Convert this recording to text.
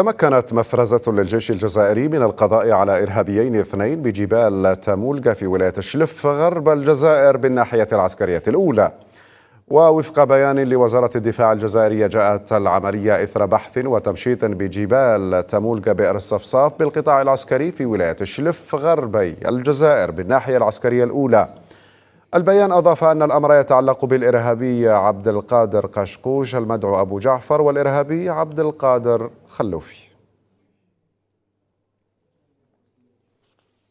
تمكنت مفرزة للجيش الجزائري من القضاء على إرهابيين اثنين بجبال تامولجا في ولاية الشلف غرب الجزائر بالناحية العسكرية الأولى ووفق بيان لوزارة الدفاع الجزائرية جاءت العملية إثر بحث وتمشيط بجبال تامولجا بئر الصفصاف بالقطاع العسكري في ولاية الشلف غربي الجزائر بالناحية العسكرية الأولى البيان أضاف أن الأمر يتعلق بالإرهابي عبد القادر قشقوش المدعو أبو جعفر والإرهابي عبد القادر خلوفي